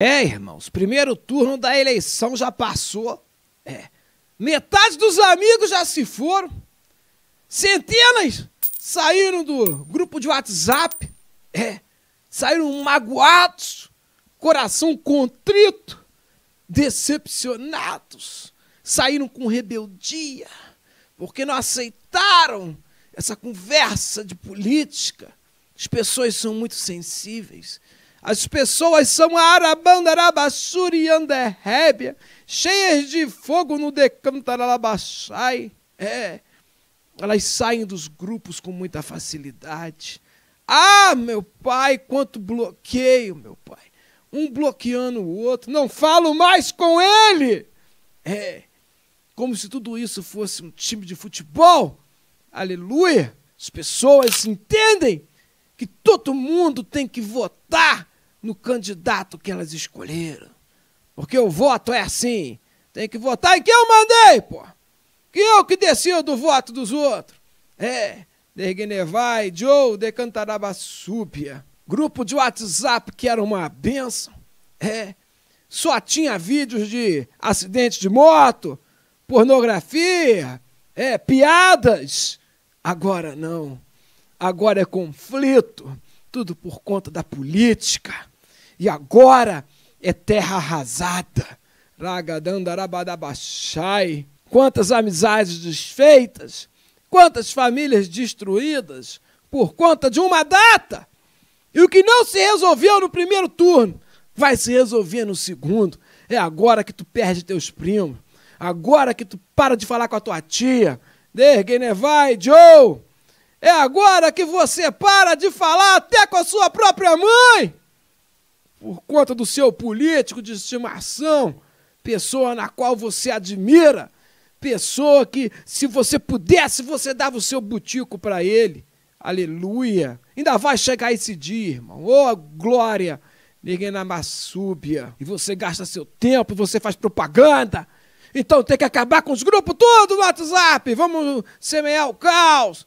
É, irmãos, primeiro turno da eleição já passou. É. Metade dos amigos já se foram. Centenas saíram do grupo de WhatsApp. É. Saíram magoados, coração contrito, decepcionados. Saíram com rebeldia, porque não aceitaram essa conversa de política. As pessoas são muito sensíveis. As pessoas são anderrébia, cheias de fogo no decantaralabaxai. É, elas saem dos grupos com muita facilidade. Ah, meu pai, quanto bloqueio, meu pai. Um bloqueando o outro. Não falo mais com ele. É, como se tudo isso fosse um time de futebol. Aleluia! As pessoas entendem que todo mundo tem que votar no candidato que elas escolheram. Porque o voto é assim. Tem que votar em quem eu mandei, pô. Que eu que decido o voto dos outros. É, Derguenevai, Joe, Súbia, Grupo de WhatsApp que era uma benção. É, só tinha vídeos de acidente de moto, pornografia, é, piadas. Agora não. Agora é conflito, tudo por conta da política e agora é terra arrasada. Ragadandarababaxai. Quantas amizades desfeitas, quantas famílias destruídas por conta de uma data. E o que não se resolveu no primeiro turno vai se resolver no segundo. É agora que tu perde teus primos. Agora que tu para de falar com a tua tia. Derguene né? vai, Joe. É agora que você para de falar até com a sua própria mãe por conta do seu político de estimação, pessoa na qual você admira, pessoa que, se você pudesse, você dava o seu butico para ele. Aleluia! Ainda vai chegar esse dia, irmão. Oh, glória! Ninguém na maçúbia. E você gasta seu tempo, você faz propaganda. Então tem que acabar com os grupos todos no WhatsApp. Vamos semear o caos.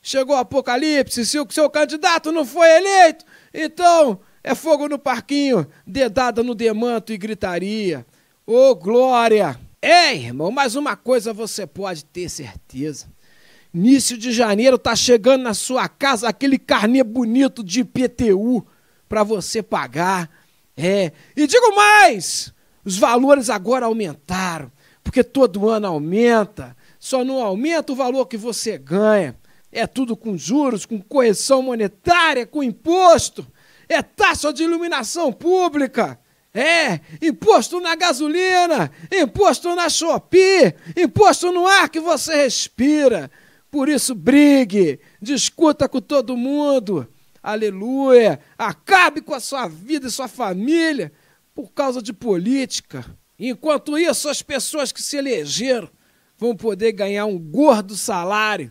Chegou o apocalipse, se o seu candidato não foi eleito, então é fogo no parquinho, dedada no demanto e gritaria. Ô oh, glória! Ei, irmão, mas uma coisa você pode ter certeza. Início de janeiro tá chegando na sua casa aquele carnê bonito de IPTU para você pagar. É, e digo mais, os valores agora aumentaram, porque todo ano aumenta. Só não aumenta o valor que você ganha. É tudo com juros, com correção monetária, com imposto é taxa de iluminação pública. É, imposto na gasolina, imposto na Shopee, imposto no ar que você respira. Por isso, brigue, discuta com todo mundo. Aleluia! Acabe com a sua vida e sua família por causa de política. Enquanto isso, as pessoas que se elegeram vão poder ganhar um gordo salário,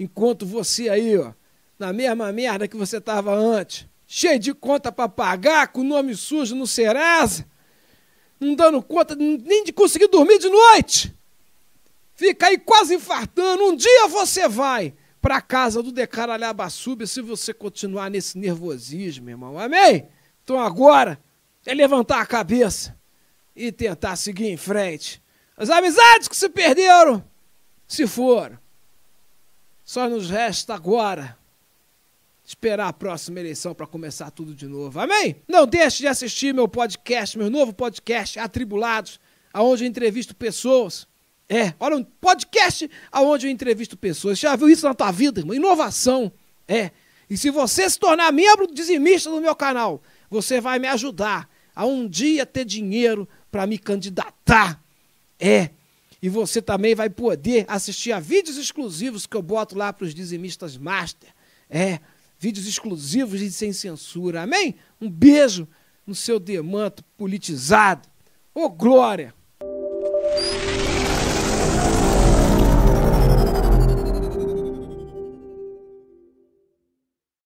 enquanto você aí, ó, na mesma merda que você estava antes cheio de conta para pagar, com nome sujo no Serasa, não dando conta nem de conseguir dormir de noite. Fica aí quase infartando. Um dia você vai para casa do Decaralhabaçuba se você continuar nesse nervosismo, irmão. Amém? Então agora é levantar a cabeça e tentar seguir em frente. As amizades que se perderam, se foram. Só nos resta agora esperar a próxima eleição para começar tudo de novo. Amém? Não deixe de assistir meu podcast, meu novo podcast, Atribulados, aonde eu entrevisto pessoas. É, olha um podcast aonde eu entrevisto pessoas. Já viu isso na tua vida, irmão? Inovação. É. E se você se tornar membro dizimista do meu canal, você vai me ajudar a um dia ter dinheiro para me candidatar. É. E você também vai poder assistir a vídeos exclusivos que eu boto lá para os dizimistas master. É vídeos exclusivos e sem censura. Amém? Um beijo no seu demanto politizado. Ô, oh, glória!